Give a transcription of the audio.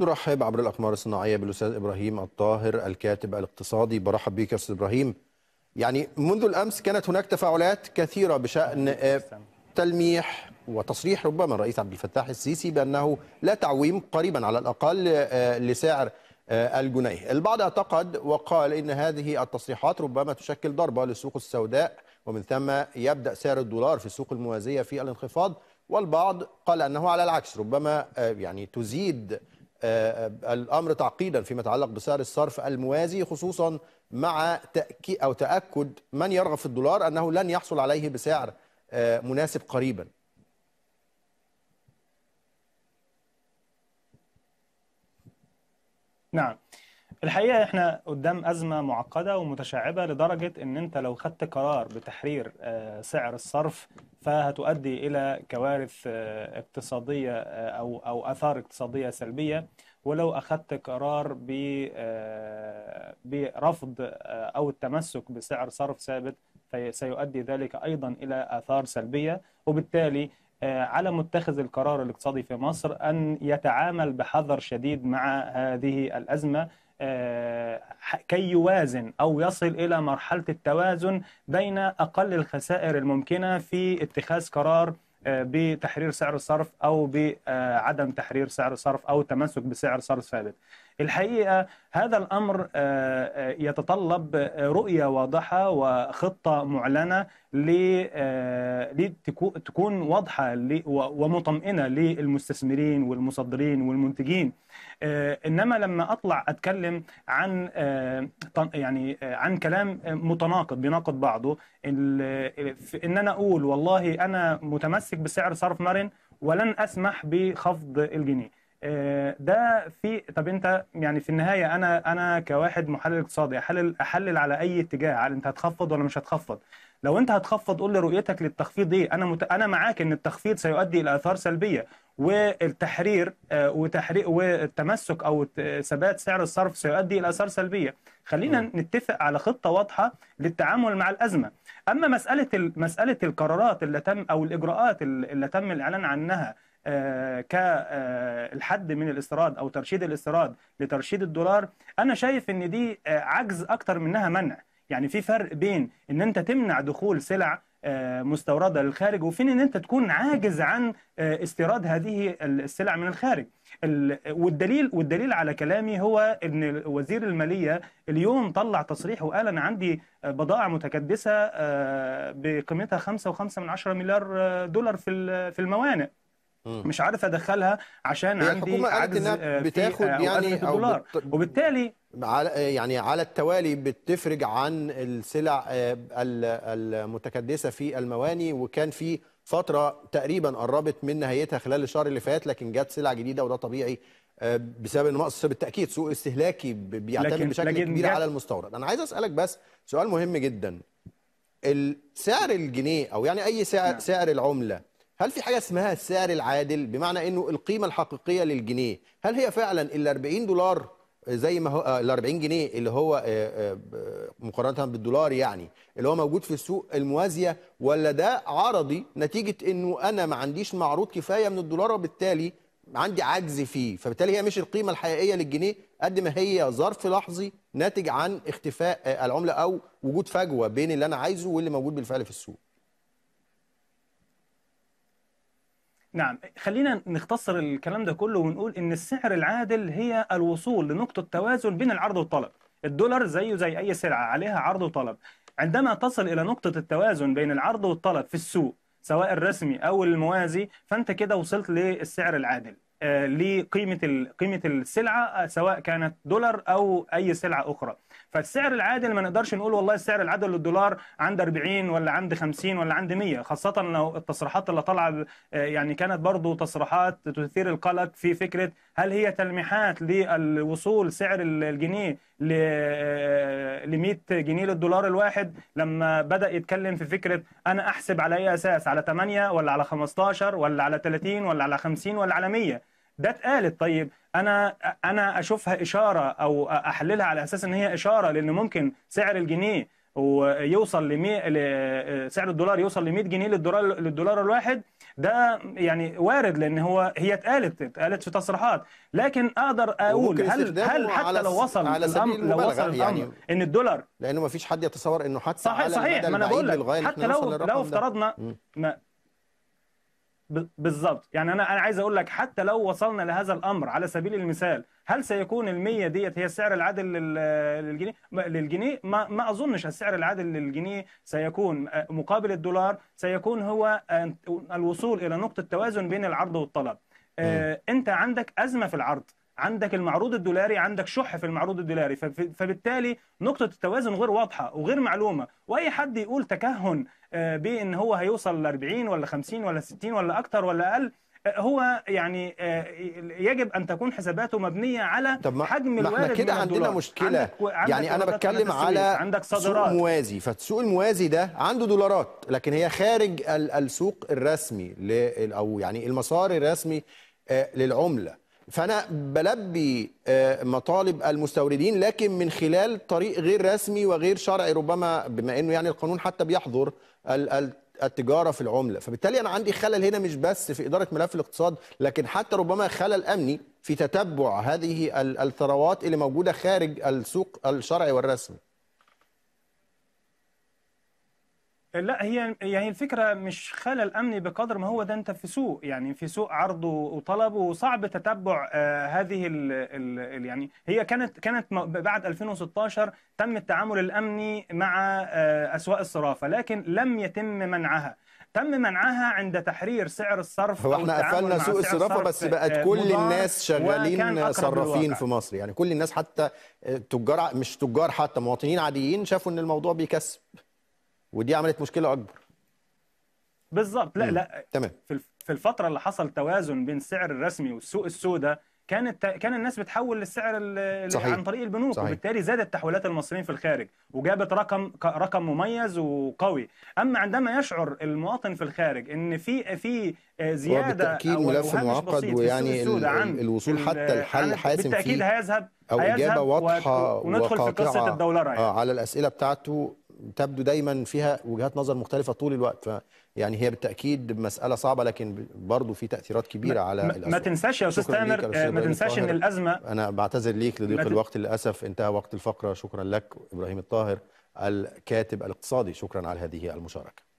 نرحب عبر الأقمار الصناعية بالأستاذ إبراهيم الطاهر الكاتب الاقتصادي برحب بك أستاذ إبراهيم يعني منذ الأمس كانت هناك تفاعلات كثيرة بشأن آه، تلميح وتصريح ربما الرئيس عبد الفتاح السيسي بأنه لا تعويم قريبا على الأقل آه، لسعر آه، الجنيه البعض اعتقد وقال إن هذه التصريحات ربما تشكل ضربة للسوق السوداء ومن ثم يبدأ سعر الدولار في السوق الموازية في الانخفاض والبعض قال أنه على العكس ربما يعني تزيد آه، آه، الامر تعقيدا فيما يتعلق بسعر الصرف الموازي خصوصا مع تاكيد او تاكد من يرغب في الدولار انه لن يحصل عليه بسعر آه، مناسب قريبا نعم الحقيقه احنا قدام ازمه معقده ومتشعبه لدرجه ان انت لو خدت قرار بتحرير آه، سعر الصرف فهتؤدي الى كوارث آه، اقتصاديه آه، او او اثار اقتصاديه سلبيه ولو اخذت قرار ب برفض او التمسك بسعر صرف ثابت سيؤدي ذلك ايضا الى اثار سلبيه وبالتالي على متخذ القرار الاقتصادي في مصر ان يتعامل بحذر شديد مع هذه الازمه آه، كي يوازن او يصل الى مرحله التوازن بين اقل الخسائر الممكنه في اتخاذ قرار آه، بتحرير سعر الصرف او بعدم تحرير سعر الصرف او تمسك بسعر صرف ثابت الحقيقة هذا الأمر آه، آه، يتطلب رؤية واضحة وخطة معلنة لتكون آه، واضحة ومطمئنة للمستثمرين والمصدرين والمنتجين إنما لما أطلع أتكلم عن يعني عن كلام متناقض بيناقض بعضه إن أنا أقول والله أنا متمسك بسعر صرف مرن ولن أسمح بخفض الجنيه آه، ده في طب انت يعني في النهايه انا انا كواحد محلل اقتصادي احلل احلل على اي اتجاه على انت هتخفض ولا مش هتخفض لو انت هتخفض قول لي رؤيتك للتخفيض ايه انا مت... انا معاك ان التخفيض سيؤدي الى اثار سلبيه والتحرير آه، وتحرير والتمسك او ثبات سعر الصرف سيؤدي الى اثار سلبيه خلينا م. نتفق على خطه واضحه للتعامل مع الازمه اما مساله مساله القرارات اللي تم او الاجراءات اللي تم الاعلان عنها آه، كالحد آه، من الاستيراد او ترشيد الاستيراد لترشيد الدولار انا شايف ان دي آه، عجز اكتر منها منع يعني في فرق بين ان انت تمنع دخول سلع مستورده للخارج وفين ان انت تكون عاجز عن استيراد هذه السلع من الخارج والدليل والدليل على كلامي هو ان وزير الماليه اليوم طلع تصريح وقال انا عندي بضائع متكدسه بقيمتها 5.5 مليار دولار في الموانئ مش عارف ادخلها عشان عندي الحكومة قالت عجز إنها بتاخد يعني أو الدولار بت- وبالتالي على يعني على التوالي بتفرج عن السلع آه، المتكدسة في المواني وكان في فترة تقريبا قربت من نهايتها خلال الشهر اللي فات لكن جت سلع جديدة وده طبيعي آه، بسبب بسبب النقص بالتأكيد سوق استهلاكي بيعتمد بشكل كبير على المستورد أنا عايز أسألك بس سؤال مهم جدا سعر الجنيه او يعني اي سعر نعم. سعر العمله هل في حاجه اسمها السعر العادل بمعنى انه القيمه الحقيقيه للجنيه هل هي فعلا ال 40 دولار زي ما هو آه، ال 40 جنيه اللي هو آه، آه، مقارنه بالدولار يعني اللي هو موجود في السوق الموازيه ولا ده عرضي نتيجه انه انا ما عنديش معروض كفايه من الدولار وبالتالي عندي عجز فيه فبالتالي هي مش القيمه الحقيقيه للجنيه قد ما هي ظرف لحظي ناتج عن اختفاء العمله او وجود فجوه بين اللي انا عايزه واللي موجود بالفعل في السوق نعم خلينا نختصر الكلام ده كله ونقول ان السعر العادل هي الوصول لنقطة توازن بين العرض والطلب الدولار زيه زي اي سلعة عليها عرض وطلب عندما تصل الى نقطة التوازن بين العرض والطلب في السوق سواء الرسمي او الموازي فانت كده وصلت للسعر العادل آه، لقيمه قيمه السلعه آه، سواء كانت دولار او اي سلعه اخرى فالسعر العادل ما نقدرش نقول والله السعر العادل للدولار عند 40 ولا عند 50 ولا عند 100 خاصه لو التصريحات اللي طالعه آه، يعني كانت برضو تصريحات تثير القلق في فكره هل هي تلميحات للوصول سعر الجنيه ل 100 جنيه للدولار الواحد لما بدا يتكلم في فكره انا احسب على اي اساس على 8 ولا على 15 ولا على 30 ولا على 50 ولا على 100 ده اتقالت طيب انا انا اشوفها اشاره او احللها على اساس ان هي اشاره لان ممكن سعر الجنيه ويوصل ل سعر الدولار يوصل ل 100 جنيه للدولار للدولار الواحد ده يعني وارد لان هو هي اتقالت اتقالت في تصريحات لكن اقدر اقول هل هل حتى على لو وصل على الامر لو وصل الامر يعني ان الدولار لانه ما فيش حد يتصور انه حتى صحيح على صحيح ما انا بقول لك حتى لو لو افترضنا بالظبط يعني انا انا عايز اقول لك حتى لو وصلنا لهذا الامر على سبيل المثال هل سيكون ال100 ديت هي السعر العادل للجنيه للجنيه ما, ما اظنش السعر العادل للجنيه سيكون آه، مقابل الدولار سيكون هو آه، الوصول الى نقطه توازن بين العرض والطلب آه، انت عندك ازمه في العرض عندك المعروض الدولاري عندك شح في المعروض الدولاري فبالتالي نقطة التوازن غير واضحة وغير معلومة وأي حد يقول تكهن آه، بأن هو هيوصل ل 40 ولا 50 ولا 60 ولا أكتر ولا أقل آه، هو يعني آه، يجب ان تكون حساباته مبنيه على طب ما حجم الوارد ما احنا كده عندنا الدولار. مشكله عندك و... عندك يعني انا بتكلم على عندك سوق موازي فالسوق الموازي ده عنده دولارات لكن هي خارج السوق الرسمي ل... او يعني المسار الرسمي للعمله فانا بلبي آه، مطالب المستوردين لكن من خلال طريق غير رسمي وغير شرعي ربما بما انه يعني القانون حتى بيحظر التجاره في العمله فبالتالي انا عندي خلل هنا مش بس في اداره ملف الاقتصاد لكن حتى ربما خلل امني في تتبع هذه الثروات اللي موجوده خارج السوق الشرعي والرسمي لا هي يعني الفكرة مش خلل أمني بقدر ما هو ده أنت في سوق يعني في سوق عرض وطلب وصعب تتبع آه، هذه الـ الـ يعني هي كانت كانت بعد 2016 تم التعامل الأمني مع آه، أسواق الصرافة لكن لم يتم منعها تم منعها عند تحرير سعر الصرف هو احنا قفلنا سوق الصرافه بس بقت كل الناس شغالين صرافين في مصر يعني كل الناس حتى آه، تجار مش تجار حتى مواطنين عاديين شافوا ان الموضوع بيكسب ودي عملت مشكله اكبر بالظبط لا لا تمام في الفتره اللي حصل توازن بين السعر الرسمي والسوق السوداء كانت كان الناس بتحول للسعر صحيح. عن طريق البنوك صحيح. وبالتالي زادت تحويلات المصريين في الخارج وجابت رقم رقم مميز وقوي اما عندما يشعر المواطن في الخارج ان في في زياده بالتاكيد ملف معقد ويعني الوصول حتى الحل حاسم فيه بالتاكيد هيذهب او اجابه واضحه وندخل في قصه الدولار يعني. آه، على الاسئله بتاعته تبدو دايما فيها وجهات نظر مختلفه طول الوقت يعني هي بالتاكيد مساله صعبه لكن برضه في تاثيرات كبيره ما على ما الأزمة. تنساش يا استاذ تامر آه، ما تنساش ان الازمه انا بعتذر ليك لضيق الوقت للاسف انتهى وقت الفقره شكرا لك ابراهيم الطاهر الكاتب الاقتصادي شكرا على هذه المشاركه